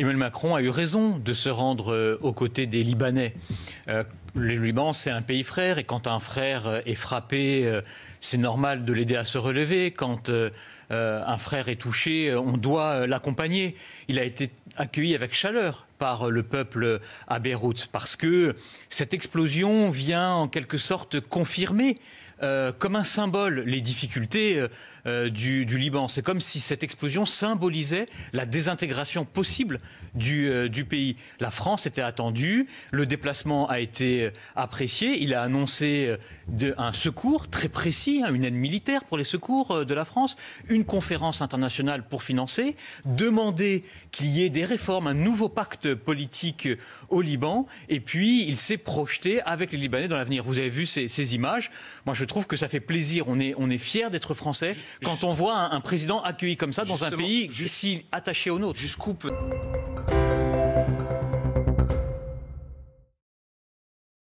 Emmanuel Macron a eu raison de se rendre euh, aux côtés des Libanais. Euh, le Liban, c'est un pays frère, et quand un frère euh, est frappé, c'est normal de l'aider à se relever. Quand un frère est touché, on doit l'accompagner. Il a été accueilli avec chaleur par le peuple à Beyrouth, parce que cette explosion vient en quelque sorte confirmer euh, comme un symbole les difficultés euh, euh, du, Liban. C'est comme si cette explosion symbolisait la désintégration possible du, pays. La France était attendue, le déplacement a été apprécié, il a annoncé un secours très précis, hein, une aide militaire pour les secours de la France, une conférence internationale pour financer, demander qu'il y ait des réformes, un nouveau pacte politique au Liban. Et puis, il s'est projeté avec les Libanais dans l'avenir. Vous avez vu ces, images. Moi, je trouve que ça fait plaisir. On est, on est fiers d'être français quand on voit un, président accueilli comme ça dans un pays si attaché au nôtre.